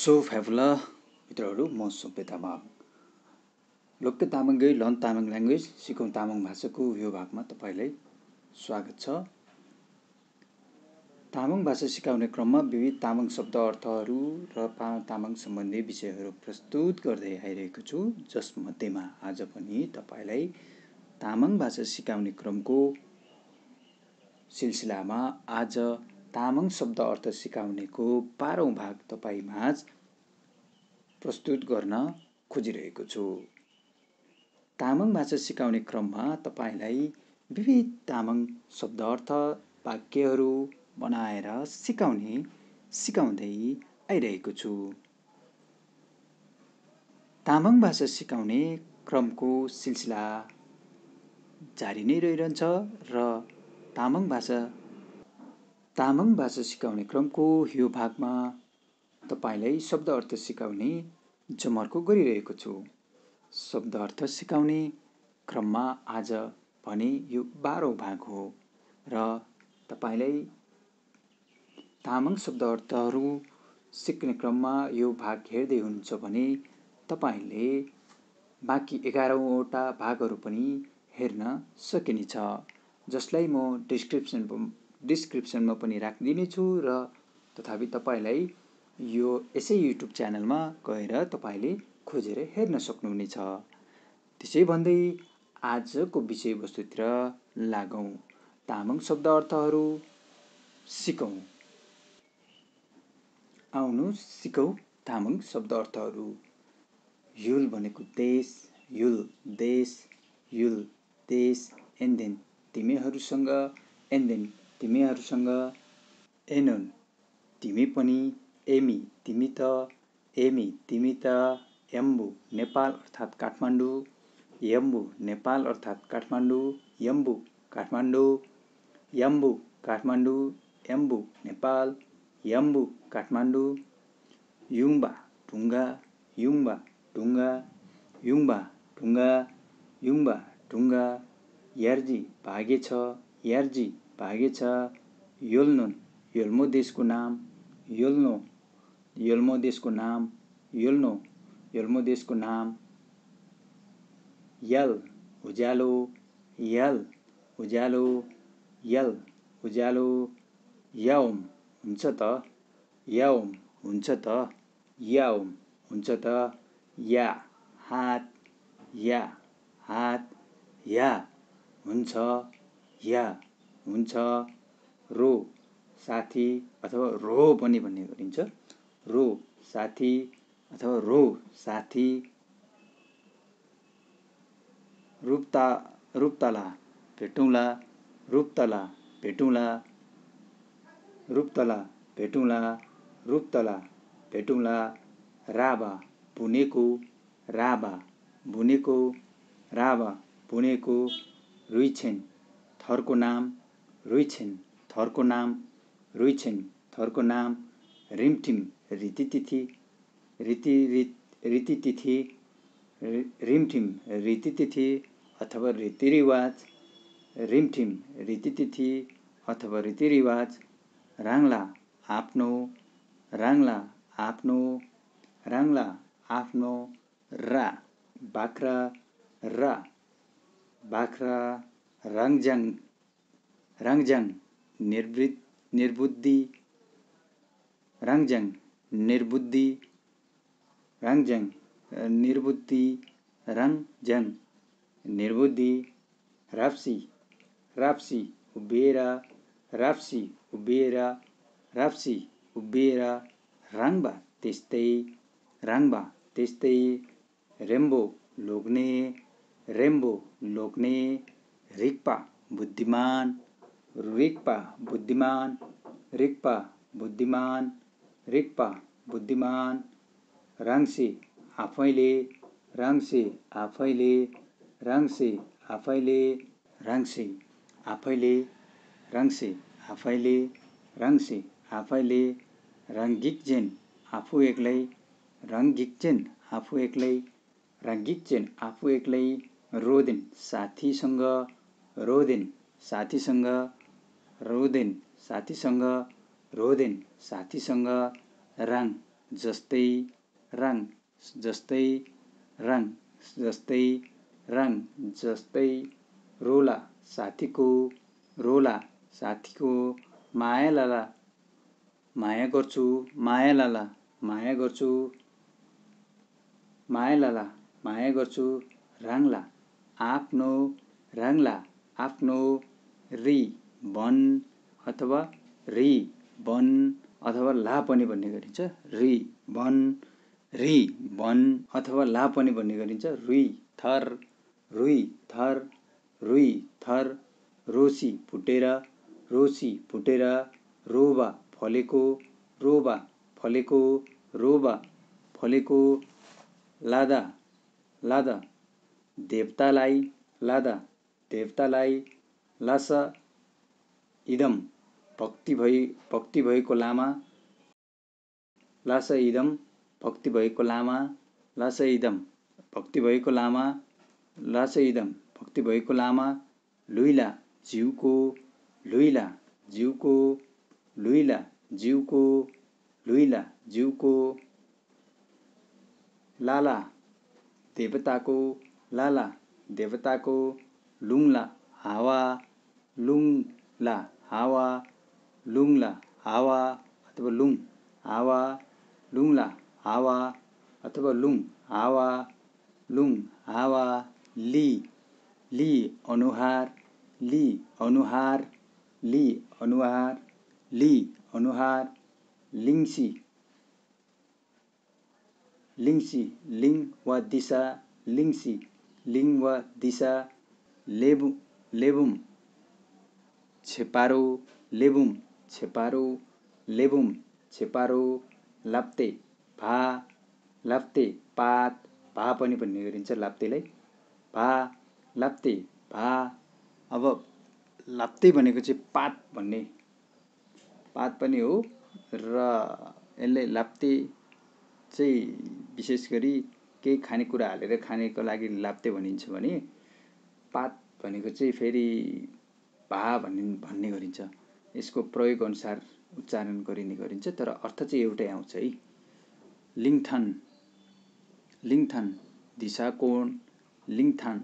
so fabulous मित्रहरू म सोम्पे तामाङ लोकते तामाङकै लन तामाङ ल्याङ्ग्वेज सिकौँ तामाङ भाषाको यो भागमा तपाईँलाई स्वागत छ तामाङ भाषा सिकाउने क्रममा विविध तामाङ शब्द अर्थहरू र तामाङ सम्बन्धी विषयहरू प्रस्तुत गर्दै आइरहेको छु जसमध्येमा आज पनि तपाईँलाई तामाङ भाषा सिकाउने क्रमको सिलसिलामा आज तामाङ शब्द अर्थ सिकाउनेको बाह्रौँ भाग तपाईँमाझ प्रस्तुत गर्न खोजिरहेको छु तामाङ भाषा सिकाउने क्रममा तपाईँलाई विविध तामाङ शब्द अर्थ वाक्यहरू बनाएर सिकाउने सिकाउँदै आइरहेको छु तामाङ भाषा सिकाउने क्रमको सिलसिला जारी नै रहिरहन्छ र तामाङ भाषा तामाङ भाषा सिकाउने क्रमको यो भागमा तपाईँलाई शब्द अर्थ सिकाउने जमर्को गरिरहेको छु शब्द अर्थ सिकाउने क्रममा आज भने यो बाह्रौँ भाग हो र तपाईँलाई तामाङ शब्द अर्थहरू सिक्ने क्रममा यो भाग हेर्दै हुनुहुन्छ भने तपाईँले बाँकी एघारौँवटा भागहरू पनि हेर्न सकिनेछ जसलाई म डिस्क्रिप्सन डिस्क्रिप्सनमा पनि राखिदिनेछु र तथापि तपाईँलाई यो यसै युट्युब च्यानलमा गएर तपाईँले खोजेर हेर्न सक्नुहुनेछ त्यसै भन्दै आजको विषयवस्तुतिर लागौँ तामाङ शब्द अर्थहरू सिकौँ आउनु सिकौँ तामाङ शब्द अर्थहरू युल भनेको देश युल देश युल देश एन्ड देन तिमीहरूसँग एन्ड देन तिमीहरूसँग एनोन तिमी पनि एमी तिमी त एमी तिमी त यम्बु नेपाल अर्थात् काठमाडौँ यम्बु नेपाल अर्थात् काठमाडौँ यम्बु काठमाडौँ यम्बु काठमाडौँ यम्बु नेपाल यम्बु काठमाडौँ युङ्बा ढुङ्गा युङ्बा ढुङ्गा युङ्बा ढुङ्गा युङ्बा ढुङ्गा यार्जी भाग्य छ यार्जी छ योल्नुन योल्मो देशको नाम योल्नो योल्मो देशको नाम योल्नो योल्मो देशको नाम यल उज्यालो यल उज्यालो यल उज्यालो याउम हुन्छ त याउम हुन्छ त याउम हुन्छ त या हात या हात या हुन्छ या हुन्छ रो साथी अथवा रो पनि भन्ने गरिन्छ रो साथी अथवा रो साथी रूपता रूपतला भेटौँला रूपतला भेटौँला रूपतला भेटौँला रूपतला भेटौँला राभा भुनेको राभा बुनेको राभा बुनेको रुइछेन थरको नाम रुइछिन थरको नाम रुइछिन थरको नाम रिमटिम रीतितिथि रीति रीतितिथि रिमठिम रीतितिथि अथवा रीतिरिवाज रिमठिम रीतितिथि अथवा रीतिरिवाज राङ्ला आफ्नो राङ्ला आफ्नो राङ्ला आफ्नो रा बाख्रा र बाख्रा राङज्याङ रंगजंग निर्वृत निर्बुद्धि रंगजंग निर्बुद्धि रंगजंग निर्बुद्धि रंगजंग निर्बुद्धि रापसी रापसी उबेरा रापसी उबेरा रापसी उबेरा रंगबा तस्त रंगबा तस्त रेम्बो लोग्ने रेम्बो लोग्ने रिक्पा बुद्धिमान रिक्पा बुद्धिमान रिक्पा बुद्धिमान रिक्पा बुद्धिमान रङ्से आफैले रङ्से आफैले रङ्से आफैले रङ्से आफैले रङ्से आफैले रङ्से आफैले जेन आफू एक्लै जेन आफू एक्लै जेन आफू एक्लै रोदिन साथीसँग रोदिन साथीसँग रोदेन साथीसँग रोदेन साथीसँग राङ जस्तै राङ जस्तै राङ जस्तै राङ जस्तै रोला साथीको रोला साथीको माया लाला माया गर्छु माया लाला माया गर्छु माया लाला माया गर्छु राङ्ला आफ्नो राङ्ला आफ्नो रि भन अथवा रि भन अथवा ला पनि भन्ने गरिन्छ रि भन रि भन अथवा ला पनि भन्ने गरिन्छ रुई थर रुई थर रुई थर रोसी फुटेर रोसी फुटेर रोबा फलेको रोबा फलेको रोबा फलेको लादा लादा देवतालाई लादा देवतालाई लासा इदम भक्ति भई भक्ति भएको लामा लासा इदम भक्ति भएको लामा लासा इदम भक्ति भएको लामा लासा इदम भक्ति भएको लामा लुइला जिउको लुइला जिउको लुइला जिउको लुइला जिउको लाला देवताको लाला देवताको लुङ्ला हावा ला हावा ला हावा अथवा लुङ हावा ला हावा अथवा लुङ हावा लुङ हावा लि लि अनुहार लि अनुहार लि अनुहार लि अनुहार लिङ्सी लिङ्सी लिङ वा दिशा लिङ्सी लिङ वा दिशा लेबु लेबुङ छेपारो लेबुम छेपारो लेबुम छेपारो लाप्ते भा लाप्ते पात भा पनि भन्ने गरिन्छ लाप्तेलाई भा लाप्ते भा अब लाप्ते भनेको चाहिँ पात भन्ने पात पनि हो र यसले लाप्ते चाहिँ विशेष गरी केही खानेकुरा हालेर खानेको लागि लाप्ते भनिन्छ भने पात भनेको चाहिँ फेरि भा भन्ने भन्ने गरिन्छ यसको प्रयोगअनुसार उच्चारण गरिने गरिन्छ तर अर्थ चाहिँ एउटै आउँछ है लिङथान लिङथान दिशाकोण लिङथान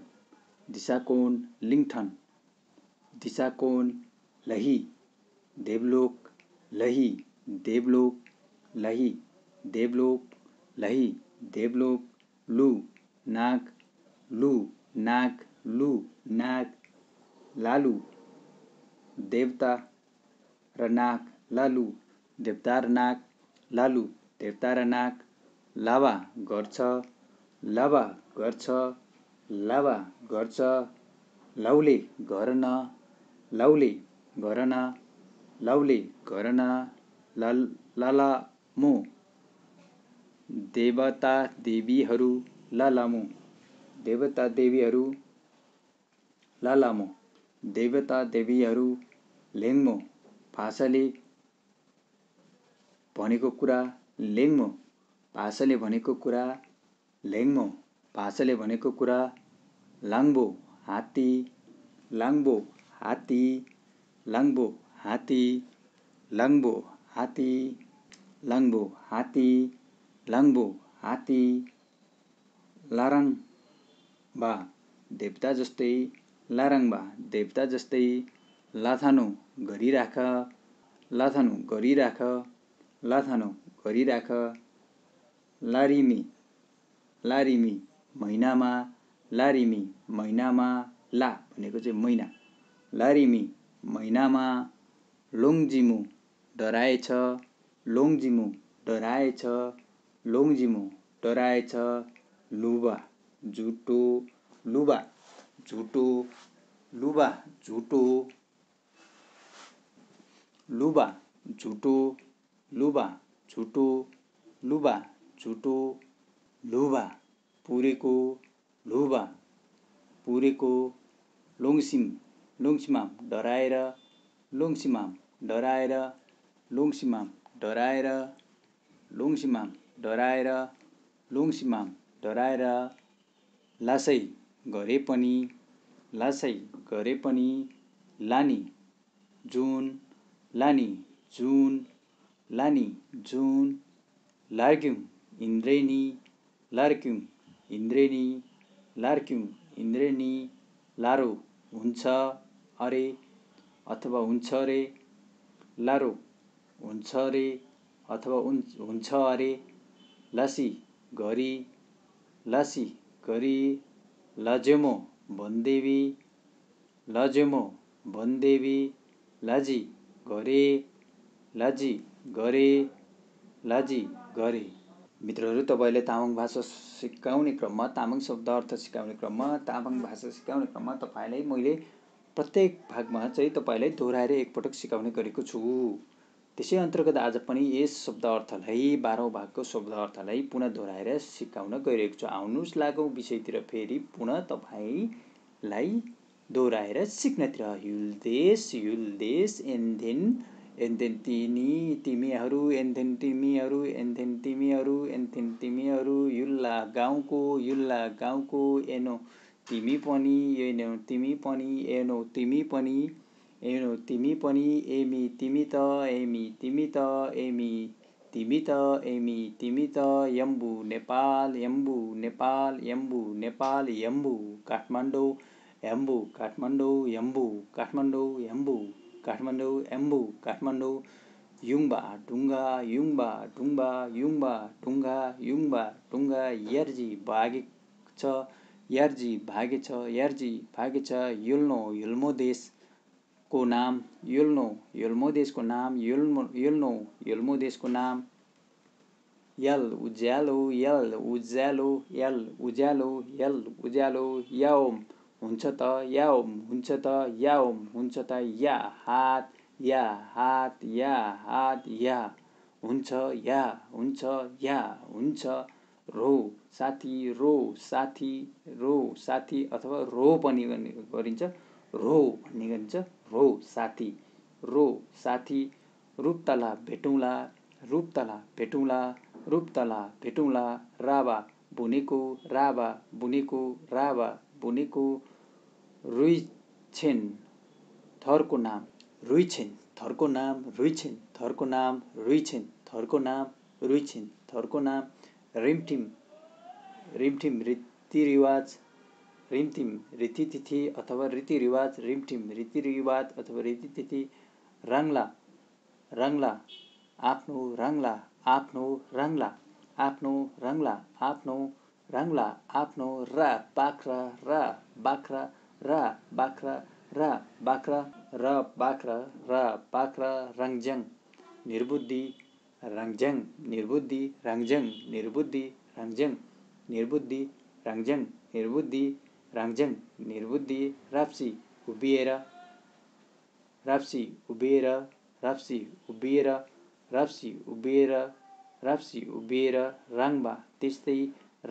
दिशाकोण लिङथान दिशाकोण लही देवलोक लही देवलोक लही देवलोक लही देवलोक लु नाग लु नाग लु नाग लालु देवता र नाक लालु देवता र लालु देवता र लावा लाभा गर्छ लावा गर्छ लावा गर्छ लौले घर न लाउले घर न लाउले घर लालामु देवता देवीहरू लालामु देवता देवीहरू लालामु देवता देवीहरू लेङ्मो भाषाले भनेको कुरा लेङ्मो भाषाले भनेको कुरा लेङ्मो भाषाले भनेको कुरा लाङ्बो हात्ती लाङ्बो हात्ती लाङ्बो हात्ती लाङ्बो हात्ती लाङ्बो हात्ती लाङ्बो हात्ती बा देवता जस्तै बा देवता जस्तै लाथानो गरिराख लाथानो गरिराख लाथानो गरिराख लारिमी लारिमी महिनामा लारिमी महिनामा ला भनेको चाहिँ महिना लारिमी महिनामा लोङजिमु डराएछ लोङजिमु डराएछ लोङजिमु डराएछ लुबा झुटो लुबा झुटो लुबा झुटो लुबा झुटो लुबा झुटो लुबा झुटो लुबा पुरेको लुबा पुरेको लोङसिम लोङसिमा डराएर लोङसिमा डराएर लोङसिमा डराएर लोङसिमा डराएर लोङसिमा डराएर लासै गरे पनि लासै गरे पनि लानी जुन लानी जुन लानी जुन लार्क्यौँ इन्द्रेणी लार्क्यौँ इन्द्रेणी लार्क्यौँ इन्द्रेणी लारो हुन्छ अरे अथवा हुन्छ रे लारो हुन्छ रे अथवा हुन्छ अरे लासी घरी लासी घरी लजेमो भन्देवी लजेमो भन्देवी लाजी गरे लाजी गरे लाजी गरे मित्रहरू तपाईँले तामाङ भाषा सिकाउने क्रममा तामाङ शब्द अर्थ सिकाउने क्रममा तामाङ भाषा सिकाउने क्रममा तपाईँलाई मैले प्रत्येक भागमा चाहिँ तपाईँलाई दोहोऱ्याएर एकपटक सिकाउने गरेको छु त्यसै अन्तर्गत आज पनि यस शब्द अर्थलाई बाह्रौँ भागको शब्द अर्थलाई पुनः दोहोऱ्याएर सिकाउन गइरहेको छु आउनुहोस् लागौँ विषयतिर फेरि पुनः तपाईँलाई दोहोऱ्याएर सिक्नतिर ह्युल्देस देश एन्थेन एन्थेन तिनी तिमीहरू एन्थेन तिमीहरू एन्थेन तिमीहरू एन्थेन तिमीहरू युल्ला गाउँको युल्ला गाउँको एनो तिमी पनि एनो तिमी पनि एनो तिमी पनि एनो तिमी पनि एमी तिमी त एमी तिमी त एमी तिमी त एमी तिमी त यम्बु नेपाल यम्बु नेपाल यम्बु नेपाल यम्बु काठमाडौँ हेम्बु काठमाडौँ एम्बु काठमाडौँ एम्बु काठमाडौँ एम्बु काठमाडौँ युङ्बा ढुङ्गा युङ्बा ढुङ्बा युङ्बा ढुङ्गा युङ्बा ढुङ्गा यर्जी भागे छ यर्जी भागे छ यर्जी भागे छ युल्नो युल्मो देशको नाम युल्नो युल्मो देशको नाम युल्मो युल्नो युल्मो देशको नाम यल उज्यालो यल उज्यालो यल उज्यालो यल उज्यालो यम हुन्छ त या ओम हुन्छ त या ओम हुन्छ त या हात या हात या हात या हुन्छ या हुन्छ या हुन्छ रो साथी रो साथी रो साथी अथवा रो पनि गरिन्छ रो भन्ने गरिन्छ रो साथी रो साथी रूपतला भेटौँला रूपतला भेटौँला रूपतला भेटौँला राभा बुनेको राभा बुनेको राभा बुनेको रुइछेन थरको नाम रुइछेन थरको नाम रुइछेन थरको नाम रुइछेन थरको नाम रुइछेन थरको नाम रिमठिम रिमठिम रीतिरिवाज रिमथिम रीतितिथि अथवा रीतिरिवाज रिमठिम रीतिरिवाज अथवा रीतितिथि राङ्ला राङ्ला आफ्नो राङ्ला आफ्नो राङ्ला आफ्नो राङ्ला आफ्नो रंगला आफ्नो रा बाख्रा र बाख्रा र बाख्रा र बाख्रा र बाख्रा र बाख्रा रंगजंग निर्बुद्धि रंगजंग निर्बुद्धि रंगजंग निर्बुद्धि रंगजंग निर्बुद्धि रंगजंग निर्बुद्धि राङ्ज्याङ निर्बुद्धि राप्सी उभिएर राप्सी उभिएर राप्सी उभिएर राप्सी उभिएर राप्सी उभिएर राङ्बा त्यस्तै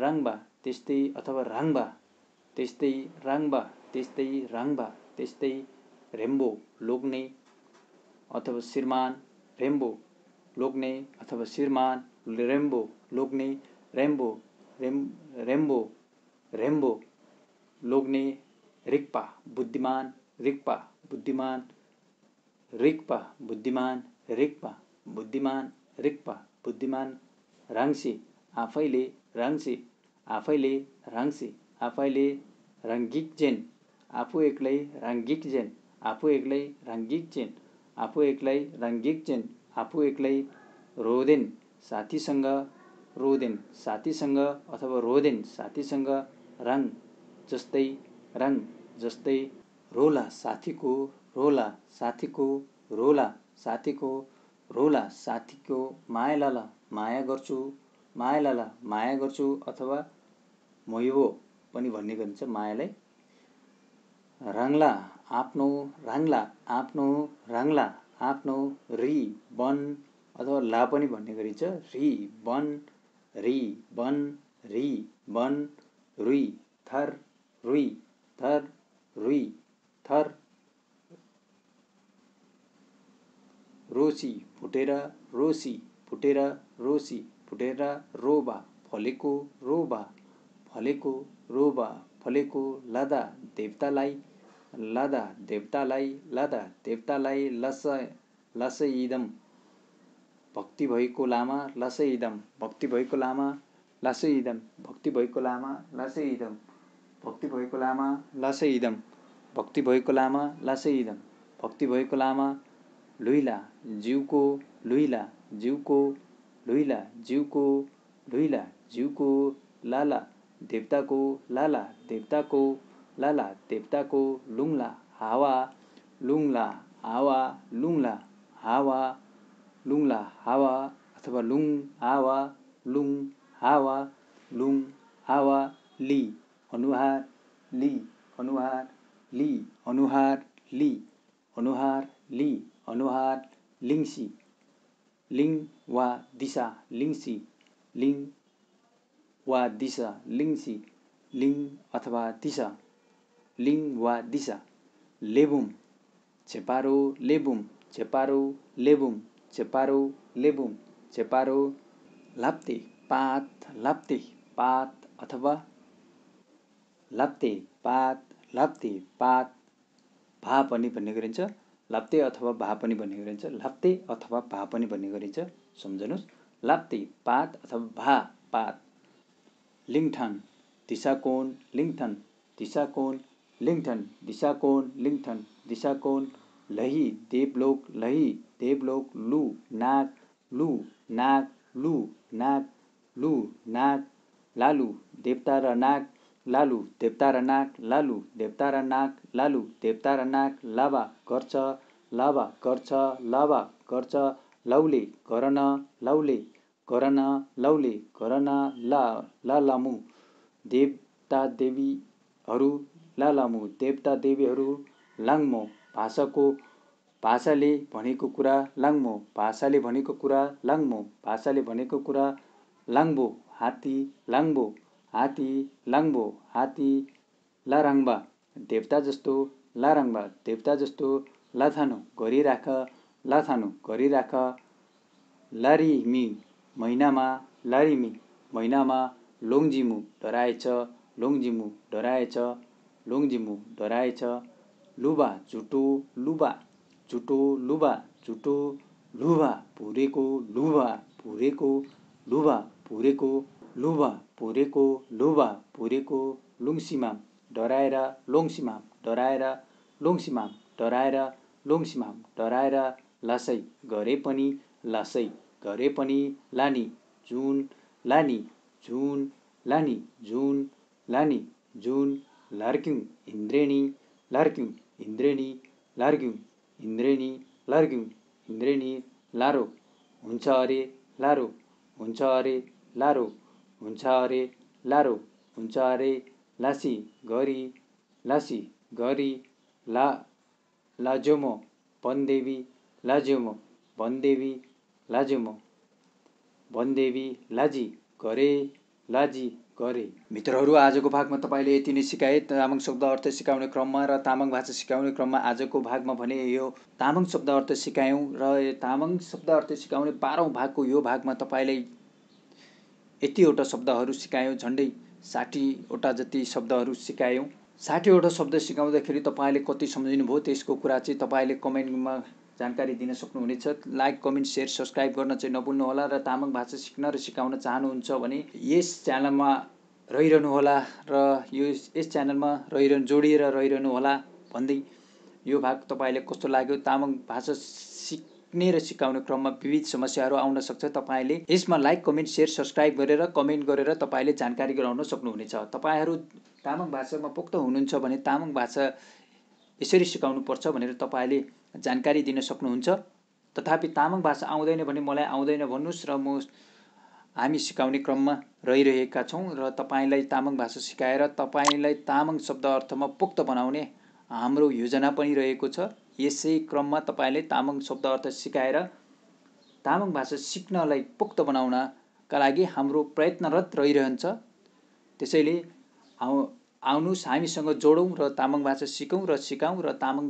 राङ्बा त्यस्तै अथवा राङ्बा त्यस्तै राङ्बा त्यस्तै राङ्बा त्यस्तै रेम्बो लोग्ने अथवा श्रीमान रेम्बो लोग्ने अथवा श्रीमान रेम्बो लोग्ने रेम्बो रेम रेम्बो रेम्बो लोग्ने रिक्पा बुद्धिमान रिक्पा बुद्धिमान रिक्पा बुद्धिमान रिक्पा बुद्धिमान रिक्पा बुद्धिमान राङ्सी आफैले राङ्सी आफैले राङ्सी आफैले जेन आफू एक्लै जेन आफू एक्लै जेन आफू एक्लै जेन आफू एक्लै रोदेन साथीसँग रोदेन साथीसँग अथवा रोदेन साथीसँग राङ जस्तै राङ जस्तै रोला साथीको रोला साथीको रोला साथीको रोला साथीको माया लाला माया गर्छु मायालाला माया गर्छु अथवा मोहिबो पनि भन्ने गरिन्छ मायालाई राङ्ला आफ्नो राङ्ला आफ्नो राङ्ला आफ्नो रि बन अथवा ला पनि भन्ने गरिन्छ रि बन रि बन रि बन रुई थर रुई थर रुई थर रोसी फुटेर रोसी फुटेर रोसी फुटेर रोबा फलेको रोबा फलेको रोबा फलेको लादा देवतालाई लादा देवतालाई लदा देवतालाई लस इदम भक्ति भएको लामा इदम भक्ति भएको लामा इदम भक्ति भएको लामा इदम भक्ति भएको लामा इदम भक्ति भएको लामा इदम भक्ति भएको लामा लुइला जिउको लुइला जिउको लुइला जिउको लुइला जिउको लाला देवताको लाला देवताको लाला देवताको लुङ्ला हावा लुङ्ला हावा लुङ्ला हावा लुङ्ला हावा अथवा लुङ हावा लुङ हावा लुङ हावा ली अनुहार लि अनुहार लि अनुहार ली अनुहार ली अनुहार लिङ्सी लिङ वा दिशा लिङ्सी लिङ वा दिशा लिङ्सी लिङ अथवा दिशा लिङ वा दिशा लेबुम छेपारो लेबुम छेपारो लेबुम छेपारो लेबुम छेपारो लाप्ते पात लाप्ते पात अथवा लाप्ते पात लाप्ते पात भा पनि भन्ने गरिन्छ लाप्ते अथवा भा पनि भन्ने गरिन्छ लाप्ते अथवा भा पनि भन्ने गरिन्छ सम्झनुहोस् लाप्ते पात अथवा भा पात लिङथन कोण लिङथन दिशा लिङथन दिशाकोण लिङथन कोण लही देवलोक लही देवलोक लु नाग लु नाग लु नाग लु नाग लालु देवता र नाग लालु देवतारा नाक लालु देवतारा नाक लालु देवतारा नाक लाभा गर्छ लाभा गर्छ लाभा गर्छ लौले गरन न लौले लौले न ला लामु देवता देवीहरू लामु देवता देवीहरू लाङ्मो भाषाको भाषाले भनेको कुरा लाङ्मो भाषाले भनेको कुरा लाङ्मो भाषाले भनेको कुरा लाङ्बो हात्ती लाङ्बो हात्ती लाङ्बो हात्ती लाराङ्बा देवता जस्तो लाराङ्बा देवता जस्तो लाथानो गरिराख लाथानो गरिराख लारिमी महिनामा लारिमी महिनामा लोङजिमु डराएछ लोङजिमु डराएछ लोङजिमु डराएछ लुबा झुटो लुबा झुटो लुबा झुटो लुभा भुरेको लुभा भुरेको लुभा भुरेको लुभा भुरेको लुभा भुरेको लुङ्सिमाम डराएर लोङ्सिमाम डराएर लोङ्सिमाम डराएर लोङ्सिमाम डराएर लासै गरे पनि लासै गरे पनि लानी जुन लानी जुन लानी जुन लानी जुन लार्क्युङ इन्द्रेणी लार्क्युङ इन्द्रेणी लार्क्युङ इन्द्रेणी लार्क्युङ इन्द्रेणी लारो हुन्छ अरे लारो हुन्छ अरे लारो हुन्छ अरे लारो हुन्छ अरे लासी गरी लासी गरी ला लाजोमो भनदेवी लाजोमो भनदेवी लाजोमो भनदेवी लाजी गरे लाजी गरे मित्रहरू आजको भागमा तपाईँले यति नै सिकाए तामाङ शब्द अर्थ सिकाउने क्रममा र तामाङ भाषा सिकाउने क्रममा आजको भागमा भने यो तामाङ शब्द अर्थ सिकायौँ र तामाङ शब्द अर्थ सिकाउने बाह्रौँ भागको यो भागमा तपाईँलाई यतिवटा शब्दहरू सिकायौँ झन्डै साठीवटा जति शब्दहरू सिकायौँ साठीवटा शब्द सिकाउँदाखेरि तपाईँले कति सम्झिनुभयो त्यसको कुरा चाहिँ तपाईँले कमेन्टमा जानकारी दिन सक्नुहुनेछ लाइक कमेन्ट सेयर सब्सक्राइब गर्न चाहिँ नभुल्नुहोला र तामाङ भाषा सिक्न र सिकाउन चाहनुहुन्छ भने यस च्यानलमा रहिरहनुहोला र यो यस च्यानलमा रहिरहनु जोडिएर रहिरहनुहोला भन्दै यो भाग तपाईँलाई कस्तो लाग्यो तामाङ भाषा सिक्ने र सिकाउने क्रममा विविध समस्याहरू आउन सक्छ तपाईँले यसमा लाइक कमेन्ट सेयर सब्सक्राइब गरेर कमेन्ट गरेर तपाईँले जानकारी गराउन सक्नुहुनेछ तपाईँहरू तामाङ भाषामा पोख्त हुनुहुन्छ भने तामाङ भाषा यसरी सिकाउनु पर्छ भनेर तपाईँले जानकारी दिन सक्नुहुन्छ तथापि तामाङ भाषा आउँदैन भने मलाई आउँदैन भन्नुहोस् र म हामी सिकाउने क्रममा रहिरहेका छौँ र तपाईँलाई तामाङ भाषा सिकाएर तपाईँलाई तामाङ शब्द अर्थमा पोख्त बनाउने हाम्रो योजना पनि रहेको छ यसै क्रममा तपाईँले तामाङ शब्द अर्थ सिकाएर तामाङ भाषा सिक्नलाई पोख्त बनाउनका लागि हाम्रो प्रयत्नरत रहिरहन्छ त्यसैले आउनुहोस् हामीसँग जोडौँ र तामाङ भाषा सिकौँ र सिकाउँ र तामाङ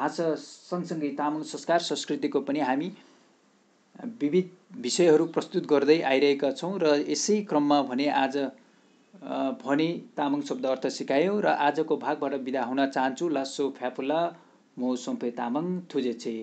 भाषा सँगसँगै तामाङ संस्कार संस्कृतिको पनि हामी विविध विषयहरू प्रस्तुत गर्दै आइरहेका छौँ र यसै क्रममा भने आज भने तामाङ शब्द अर्थ सिकायौँ र आजको भागबाट बिदा हुन चाहन्छु लासो फ्यापुला म सोम्पे तामाङ थुजेछे